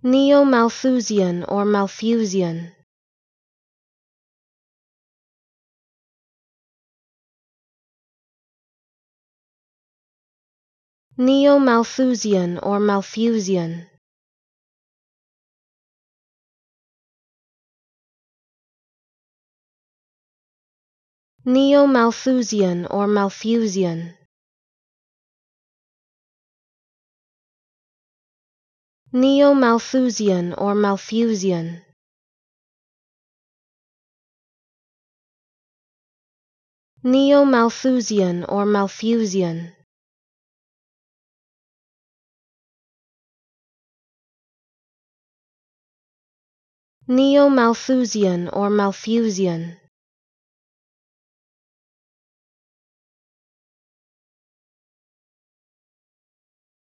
Neo-Malthusian or Malthusian Neo-Malthusian or Malthusian Neo-Malthusian or Malthusian Neo-Malthusian or Malthusian Neo-Malthusian or Malthusian Neo-Malthusian or Malthusian